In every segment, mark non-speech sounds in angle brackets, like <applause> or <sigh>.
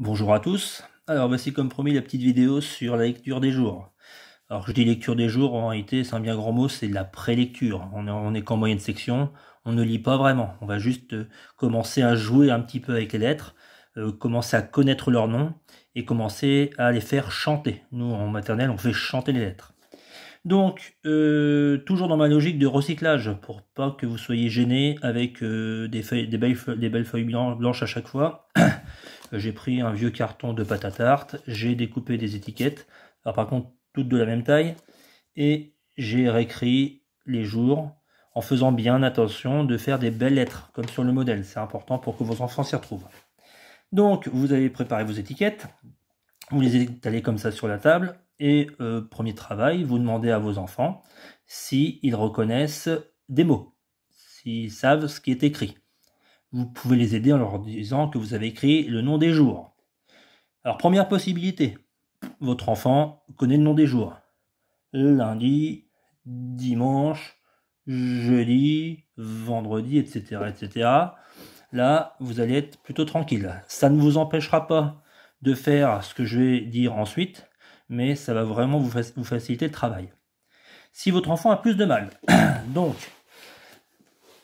Bonjour à tous. Alors voici comme promis la petite vidéo sur la lecture des jours. Alors je dis lecture des jours, en réalité c'est un bien grand mot, c'est de la prélecture. On on est qu'en moyenne section, on ne lit pas vraiment. On va juste euh, commencer à jouer un petit peu avec les lettres, euh, commencer à connaître leurs noms et commencer à les faire chanter. Nous en maternelle on fait chanter les lettres. Donc, euh, toujours dans ma logique de recyclage, pour pas que vous soyez gênés avec des, feuilles, des belles feuilles blanches à chaque fois, j'ai pris un vieux carton de pâte à tarte, j'ai découpé des étiquettes, par contre toutes de la même taille, et j'ai réécrit les jours en faisant bien attention de faire des belles lettres, comme sur le modèle, c'est important pour que vos enfants s'y retrouvent. Donc vous avez préparé vos étiquettes, vous les étalez comme ça sur la table, et euh, premier travail, vous demandez à vos enfants s'ils reconnaissent des mots, s'ils savent ce qui est écrit. Vous pouvez les aider en leur disant que vous avez écrit le nom des jours. Alors, première possibilité, votre enfant connaît le nom des jours. Lundi, dimanche, jeudi, vendredi, etc., etc. Là, vous allez être plutôt tranquille. Ça ne vous empêchera pas de faire ce que je vais dire ensuite, mais ça va vraiment vous, faciliter le travail. Si votre enfant a plus de mal, <clears throat> donc,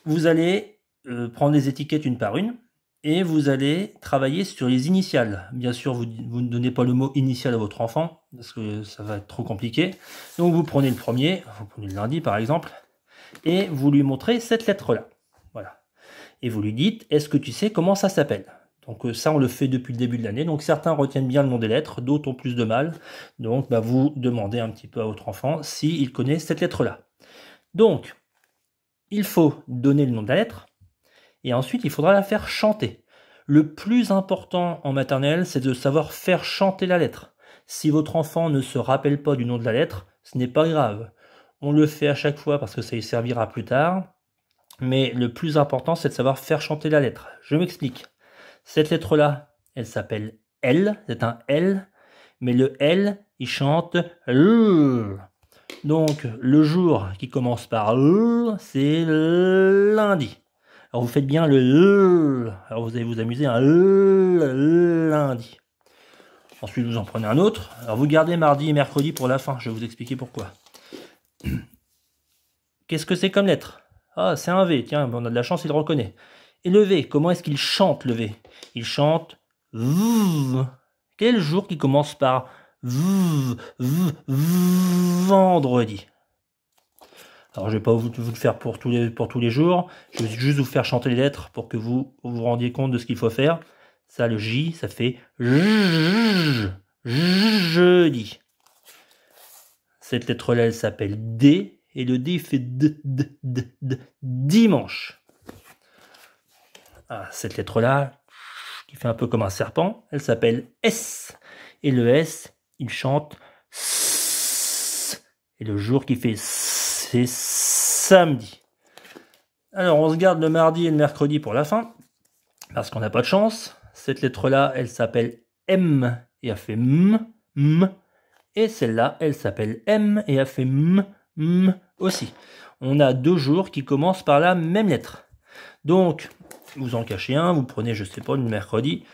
vous allez euh, prendre les étiquettes une par une et vous allez travailler sur les initiales. Bien sûr, vous, ne donnez pas le mot initial à votre enfant, parce que ça va être trop compliqué. Donc vous prenez le premier, vous prenez le lundi par exemple, et vous lui montrez cette lettre-là. Voilà. Et vous lui dites, est-ce que tu sais comment ça s'appelle donc euh, ça, on le fait depuis le début de l'année. Donc certains retiennent bien le nom des lettres, d'autres ont plus de mal. Donc bah, vous demandez un petit peu à votre enfant s'il connaît cette lettre-là. Donc, il faut donner le nom de la lettre, et ensuite il faudra la faire chanter. Le plus important en maternelle, c'est de savoir faire chanter la lettre. Si votre enfant ne se rappelle pas du nom de la lettre, ce n'est pas grave. On le fait à chaque fois parce que ça lui servira plus tard. Mais le plus important, c'est de savoir faire chanter la lettre. Je m'explique. Cette lettre-là, elle s'appelle L, c'est un L, mais le L, il chante L. Donc, le jour qui commence par L, c'est lundi vous faites bien le L. Alors vous allez vous amuser un L lundi. Ensuite, vous en prenez un autre. Alors vous gardez mardi et mercredi pour la fin. Je vais vous expliquer pourquoi. <clears throat> Qu'est-ce que c'est comme lettre Ah, c'est un V. Tiens, on a de la chance, il le reconnaît. Et le V, comment est-ce qu'il chante le V Il chante V. Quel jour qui commence par V, v, v vendredi alors, je ne vais pas vous, le faire pour tous, les, pour tous les jours. Je vais juste vous faire chanter les lettres pour que vous vous rendiez compte de ce qu'il faut faire. Ça, le J, ça fait jeudi. Cette lettre-là, elle s'appelle D. Et le D, fait d, d, d, d dimanche. Ah, cette lettre-là, qui fait un peu comme un serpent, elle s'appelle S. Et le S, il chante S. Et le jour qui fait S c'est samedi. Alors, on se garde le mardi et le mercredi pour la fin, parce qu'on n'a pas de chance. Cette lettre-là, elle s'appelle M et a fait M, M. Et celle-là, elle s'appelle M et a fait M, M aussi. On a deux jours qui commencent par la même lettre. Donc, vous en cachez un, vous prenez, je sais pas, le mercredi,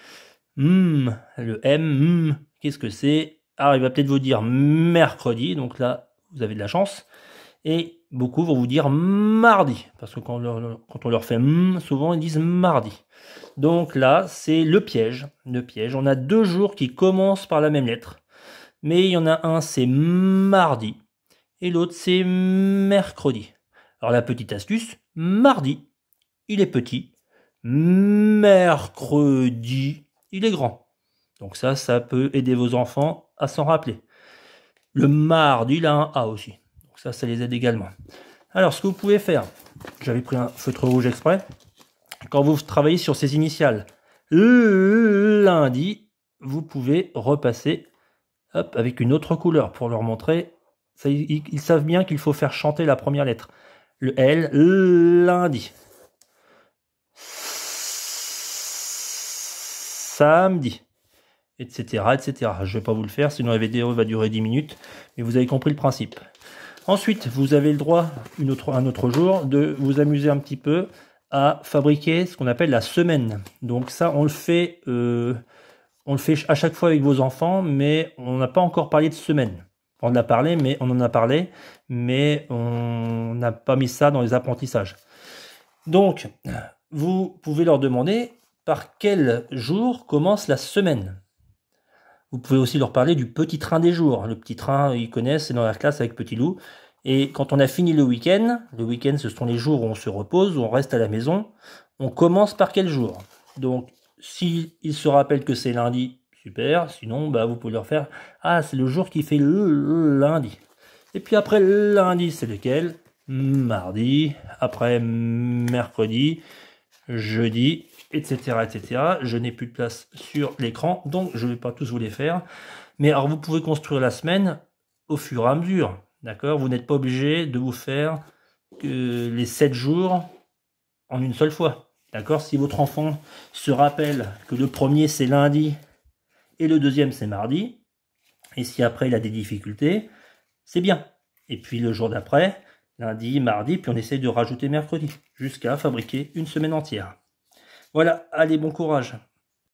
M, le M, M, qu'est-ce que c'est Alors, ah, il va peut-être vous dire mercredi, donc là, vous avez de la chance. Et beaucoup vont vous dire mardi, parce que quand, quand on leur fait souvent ils disent mardi. Donc là, c'est le piège, le piège. On a deux jours qui commencent par la même lettre, mais il y en a un, c'est mardi, et l'autre, c'est mercredi. Alors la petite astuce, mardi, il est petit, mercredi, il est grand. Donc ça, ça peut aider vos enfants à s'en rappeler. Le mardi, il a un A aussi. Ça, ça les aide également. Alors, ce que vous pouvez faire, j'avais pris un feutre rouge exprès. Quand vous travaillez sur ces initiales, lundi, vous pouvez repasser avec une autre couleur pour leur montrer. ils, savent bien qu'il faut faire chanter la première lettre. Le L, lundi. Samedi. Etc. etc. Je ne vais pas vous le faire, sinon la vidéo va durer 10 minutes. Mais vous avez compris le principe. Ensuite, vous avez le droit, un autre jour, de vous amuser un petit peu à fabriquer ce qu'on appelle la semaine. Donc ça, on le fait, euh, on le fait à chaque fois avec vos enfants, mais on n'a pas encore parlé de semaine. On a parlé, mais on en a parlé, mais on n'a pas mis ça dans les apprentissages. Donc, vous pouvez leur demander par quel jour commence la semaine. Vous pouvez aussi leur parler du petit train des jours. Le petit train, ils connaissent, c'est dans la classe avec Petit Loup. Et quand on a fini le week-end, le week-end, ce sont les jours où on se repose, où on reste à la maison. On commence par quel jour Donc, s'ils se rappellent que c'est lundi, super. Sinon, bah, vous pouvez leur faire Ah, c'est le jour qui fait lundi. Et puis après lundi, c'est lequel Mardi. Après mercredi jeudi, etc. etc. Je n'ai plus de place sur l'écran, donc je ne vais pas tous vous les faire. Mais alors vous pouvez construire la semaine au fur et à mesure. D'accord Vous n'êtes pas obligé de vous faire les 7 jours en une seule fois. D'accord Si votre enfant se rappelle que le premier c'est lundi et le deuxième c'est mardi, et si après il a des difficultés, c'est bien. Et puis le jour d'après, lundi, mardi, puis on essaye de rajouter mercredi, jusqu'à fabriquer une semaine entière. Voilà, allez, bon courage